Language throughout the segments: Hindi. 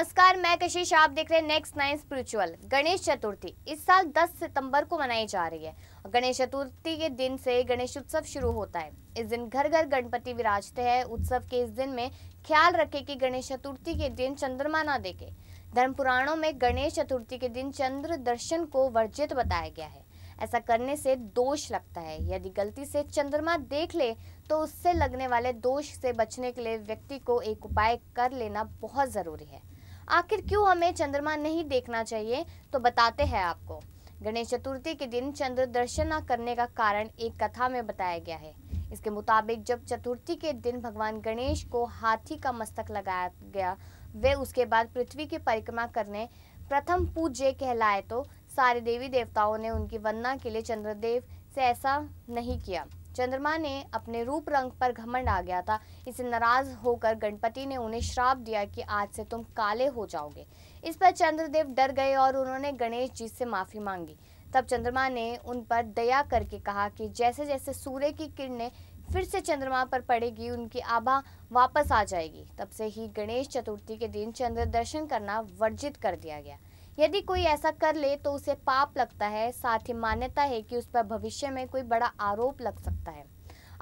नमस्कार मैं कशिश आप देख रहे हैं next nine spiritual Ganesh Chaturthi इस साल 10 सितंबर को मनाई जा रही है गणेश चतुर्थी के दिन से गणेश उत्सव शुरू होता है इस दिन घर घर गणपति विराजते हैं उत्सव के इस दिन में ख्याल रखें कि गणेश चतुर्थी के दिन चंद्रमा ना देखे धर्म पुराणों में गणेश चतुर्थी के दिन चंद्र दर्शन को वर्जित बताया गया है ऐसा करने से दोष लगता है यदि गलती से चंद्रमा देख ले तो उससे लगने वाले दोष से बचने के लिए व्यक्ति को एक उपाय कर लेना बहुत ज़रूरी है आखिर क्यों हमें चंद्रमा नहीं देखना चाहिए तो बताते हैं आपको गणेश चतुर्थी के दिन चंद्र दर्शन न करने का कारण एक कथा में बताया गया है इसके मुताबिक जब चतुर्थी के दिन भगवान गणेश को हाथी का मस्तक लगाया गया वे उसके बाद पृथ्वी की परिक्रमा करने प्रथम पूज्य कहलाए तो सारे देवी देवताओं ने उनकी वंदना के लिए चंद्रदेव से ऐसा नहीं किया चंद्रमा ने अपने रूप रंग पर घमंड आ गया था इसे नाराज होकर गणपति ने उन्हें श्राप दिया कि आज से तुम काले हो जाओगे इस पर चंद्रदेव डर गए और उन्होंने गणेश जी से माफी मांगी तब चंद्रमा ने उन पर दया करके कहा कि जैसे जैसे सूर्य की किरणें फिर से चंद्रमा पर पड़ेगी उनकी आभा वापस आ जाएगी तब से ही गणेश चतुर्थी के दिन चंद्र दर्शन करना वर्जित कर दिया गया यदि कोई ऐसा कर ले तो उसे पाप लगता है साथ ही मान्यता है कि उस पर भविष्य में कोई बड़ा आरोप लग सकता है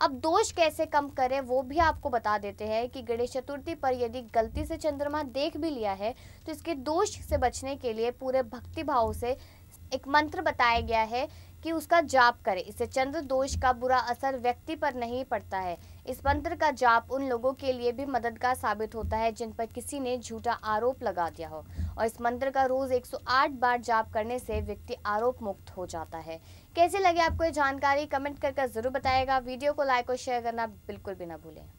अब दोष कैसे कम करें वो भी आपको बता देते हैं कि गणेश चतुर्थी पर यदि गलती से चंद्रमा देख भी लिया है तो इसके दोष से बचने के लिए पूरे भक्ति भाव से एक मंत्र बताया गया है कि उसका जाप करे इससे चंद्र दोष का बुरा असर व्यक्ति पर नहीं पड़ता है इस मंत्र का जाप उन लोगों के लिए भी मददगार साबित होता है जिन पर किसी ने झूठा आरोप लगा दिया हो और इस मंत्र का रोज 108 बार जाप करने से व्यक्ति आरोप मुक्त हो जाता है कैसे लगे आपको ये जानकारी कमेंट करके कर जरूर बताएगा वीडियो को लाइक और शेयर करना बिल्कुल भी ना भूलें